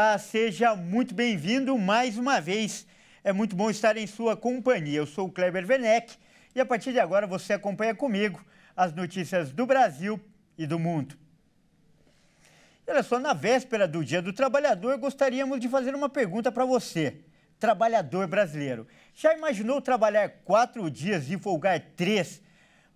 Olá, seja muito bem-vindo mais uma vez. É muito bom estar em sua companhia. Eu sou o Kleber Werneck e a partir de agora você acompanha comigo as notícias do Brasil e do mundo. Olha só, na véspera do Dia do Trabalhador, gostaríamos de fazer uma pergunta para você, trabalhador brasileiro. Já imaginou trabalhar quatro dias e folgar três?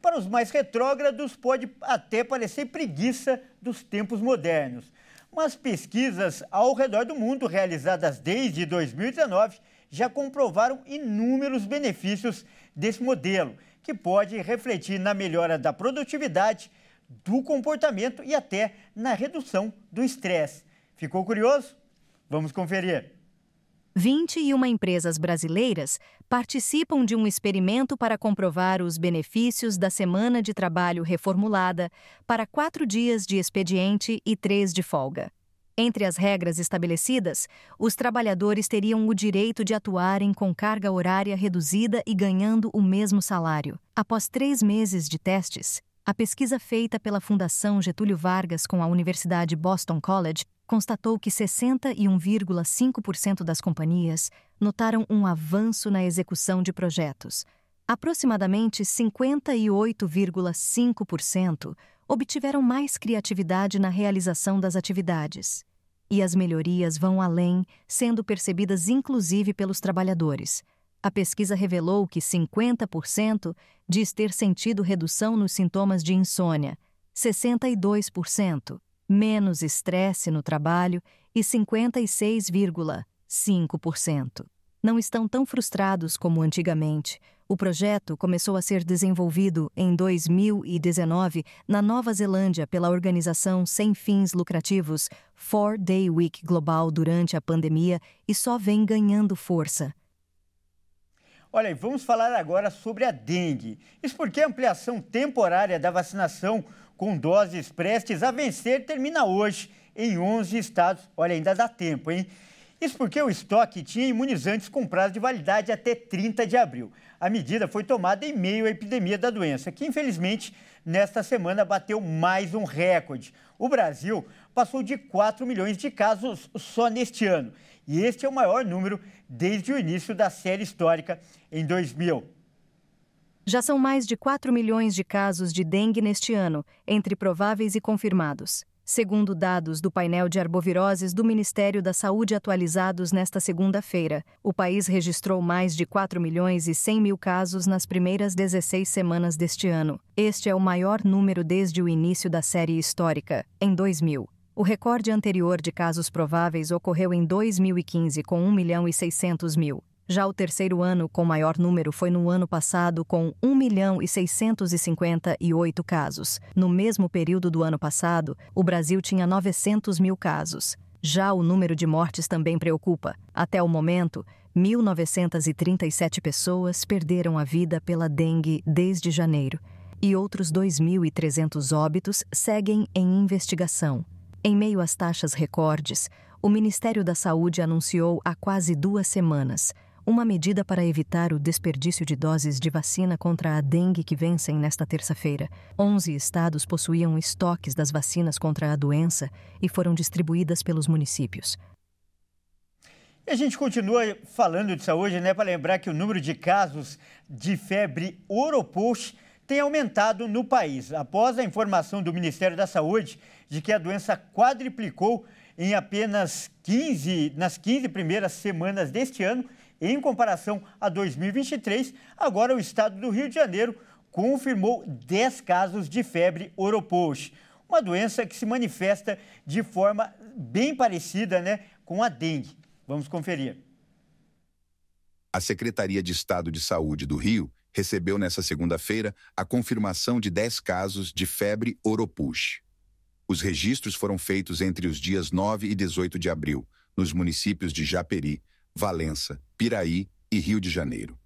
Para os mais retrógrados, pode até parecer preguiça dos tempos modernos. Mas pesquisas ao redor do mundo realizadas desde 2019 já comprovaram inúmeros benefícios desse modelo, que pode refletir na melhora da produtividade, do comportamento e até na redução do estresse. Ficou curioso? Vamos conferir. 21 empresas brasileiras participam de um experimento para comprovar os benefícios da semana de trabalho reformulada para quatro dias de expediente e três de folga. Entre as regras estabelecidas, os trabalhadores teriam o direito de atuarem com carga horária reduzida e ganhando o mesmo salário. Após três meses de testes, a pesquisa feita pela Fundação Getúlio Vargas com a Universidade Boston College constatou que 61,5% das companhias notaram um avanço na execução de projetos. Aproximadamente 58,5% obtiveram mais criatividade na realização das atividades. E as melhorias vão além, sendo percebidas inclusive pelos trabalhadores a pesquisa revelou que 50% diz ter sentido redução nos sintomas de insônia, 62%, menos estresse no trabalho e 56,5%. Não estão tão frustrados como antigamente. O projeto começou a ser desenvolvido em 2019 na Nova Zelândia pela organização sem fins lucrativos Four Day Week Global durante a pandemia e só vem ganhando força. Olha, e vamos falar agora sobre a dengue. Isso porque a ampliação temporária da vacinação com doses prestes a vencer termina hoje em 11 estados. Olha, ainda dá tempo, hein? Isso porque o estoque tinha imunizantes com prazo de validade até 30 de abril. A medida foi tomada em meio à epidemia da doença, que infelizmente nesta semana bateu mais um recorde. O Brasil passou de 4 milhões de casos só neste ano. E este é o maior número desde o início da série histórica em 2000. Já são mais de 4 milhões de casos de dengue neste ano, entre prováveis e confirmados. Segundo dados do painel de arboviroses do Ministério da Saúde atualizados nesta segunda-feira, o país registrou mais de 4 milhões e 100 mil casos nas primeiras 16 semanas deste ano. Este é o maior número desde o início da série histórica, em 2000. O recorde anterior de casos prováveis ocorreu em 2015 com 1 milhão e 600 mil. Já o terceiro ano com maior número foi no ano passado, com 1 milhão e 658 casos. No mesmo período do ano passado, o Brasil tinha 900 mil casos. Já o número de mortes também preocupa. Até o momento, 1.937 pessoas perderam a vida pela dengue desde janeiro e outros 2.300 óbitos seguem em investigação. Em meio às taxas recordes, o Ministério da Saúde anunciou há quase duas semanas uma medida para evitar o desperdício de doses de vacina contra a dengue que vencem nesta terça-feira. 11 estados possuíam estoques das vacinas contra a doença e foram distribuídas pelos municípios. E a gente continua falando de saúde, né, para lembrar que o número de casos de febre oropox tem aumentado no país, após a informação do Ministério da Saúde de que a doença quadriplicou em apenas 15, nas 15 primeiras semanas deste ano em comparação a 2023, agora o estado do Rio de Janeiro confirmou 10 casos de febre oropox, uma doença que se manifesta de forma bem parecida né, com a dengue. Vamos conferir. A Secretaria de Estado de Saúde do Rio recebeu nesta segunda-feira a confirmação de 10 casos de febre oropuxe. Os registros foram feitos entre os dias 9 e 18 de abril, nos municípios de Japeri, Valença, Piraí e Rio de Janeiro.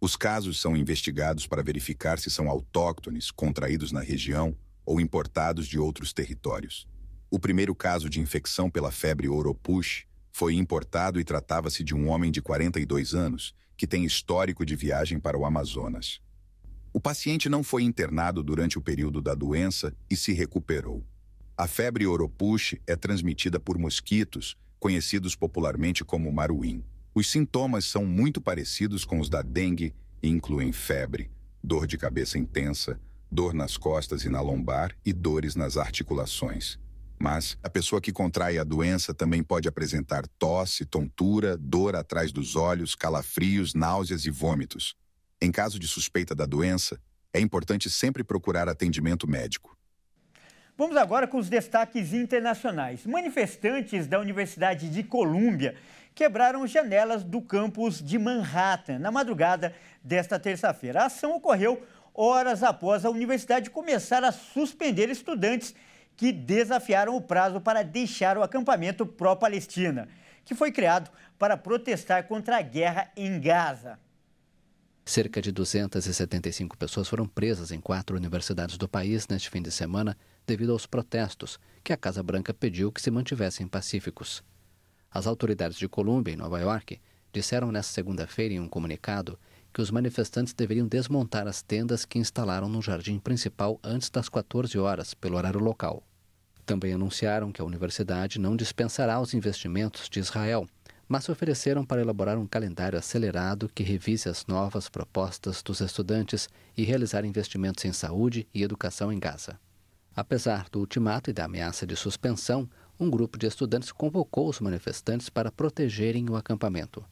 Os casos são investigados para verificar se são autóctones contraídos na região ou importados de outros territórios. O primeiro caso de infecção pela febre Oropush foi importado e tratava-se de um homem de 42 anos que tem histórico de viagem para o Amazonas. O paciente não foi internado durante o período da doença e se recuperou. A febre Oropush é transmitida por mosquitos conhecidos popularmente como maruim. Os sintomas são muito parecidos com os da dengue e incluem febre, dor de cabeça intensa, dor nas costas e na lombar e dores nas articulações. Mas a pessoa que contrai a doença também pode apresentar tosse, tontura, dor atrás dos olhos, calafrios, náuseas e vômitos. Em caso de suspeita da doença, é importante sempre procurar atendimento médico. Vamos agora com os destaques internacionais. Manifestantes da Universidade de Colômbia quebraram janelas do campus de Manhattan na madrugada desta terça-feira. A ação ocorreu horas após a universidade começar a suspender estudantes que desafiaram o prazo para deixar o acampamento pró-Palestina, que foi criado para protestar contra a guerra em Gaza. Cerca de 275 pessoas foram presas em quatro universidades do país neste fim de semana devido aos protestos, que a Casa Branca pediu que se mantivessem pacíficos. As autoridades de Colômbia, em Nova York, disseram nesta segunda-feira em um comunicado que os manifestantes deveriam desmontar as tendas que instalaram no jardim principal antes das 14 horas, pelo horário local. Também anunciaram que a universidade não dispensará os investimentos de Israel, mas se ofereceram para elaborar um calendário acelerado que revise as novas propostas dos estudantes e realizar investimentos em saúde e educação em Gaza. Apesar do ultimato e da ameaça de suspensão, um grupo de estudantes convocou os manifestantes para protegerem o acampamento.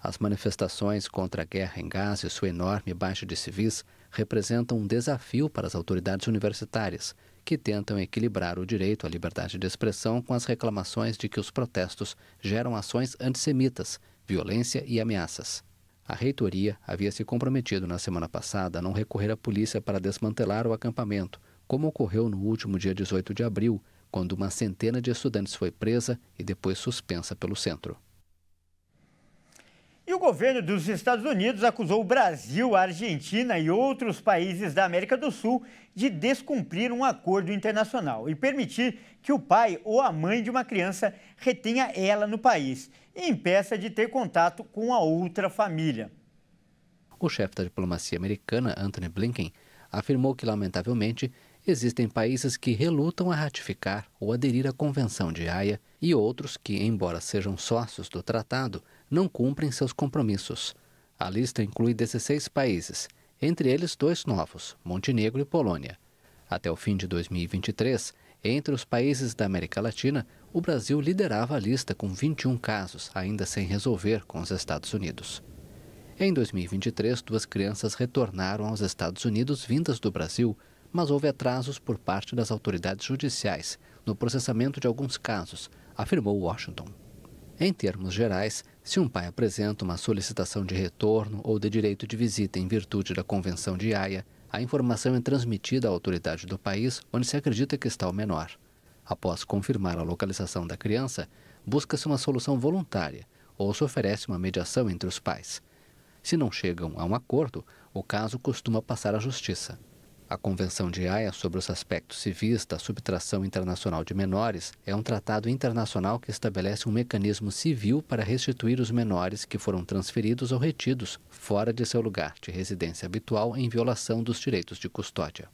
As manifestações contra a guerra em Gaza e sua enorme baixa de civis representam um desafio para as autoridades universitárias, que tentam equilibrar o direito à liberdade de expressão com as reclamações de que os protestos geram ações antissemitas, violência e ameaças. A reitoria havia se comprometido na semana passada a não recorrer à polícia para desmantelar o acampamento, como ocorreu no último dia 18 de abril, quando uma centena de estudantes foi presa e depois suspensa pelo centro. E o governo dos Estados Unidos acusou o Brasil, a Argentina e outros países da América do Sul de descumprir um acordo internacional e permitir que o pai ou a mãe de uma criança retenha ela no país e impeça de ter contato com a outra família. O chefe da diplomacia americana, Anthony Blinken, afirmou que, lamentavelmente, existem países que relutam a ratificar ou aderir à Convenção de Haia e outros que, embora sejam sócios do tratado, não cumprem seus compromissos. A lista inclui 16 países, entre eles dois novos, Montenegro e Polônia. Até o fim de 2023, entre os países da América Latina, o Brasil liderava a lista com 21 casos, ainda sem resolver com os Estados Unidos. Em 2023, duas crianças retornaram aos Estados Unidos vindas do Brasil mas houve atrasos por parte das autoridades judiciais no processamento de alguns casos, afirmou Washington. Em termos gerais, se um pai apresenta uma solicitação de retorno ou de direito de visita em virtude da Convenção de Haia, a informação é transmitida à autoridade do país onde se acredita que está o menor. Após confirmar a localização da criança, busca-se uma solução voluntária ou se oferece uma mediação entre os pais. Se não chegam a um acordo, o caso costuma passar à justiça. A Convenção de Haia sobre os aspectos civis da subtração internacional de menores é um tratado internacional que estabelece um mecanismo civil para restituir os menores que foram transferidos ou retidos fora de seu lugar de residência habitual em violação dos direitos de custódia.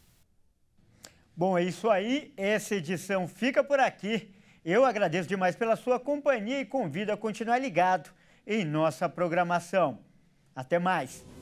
Bom, é isso aí. Essa edição fica por aqui. Eu agradeço demais pela sua companhia e convido a continuar ligado em nossa programação. Até mais!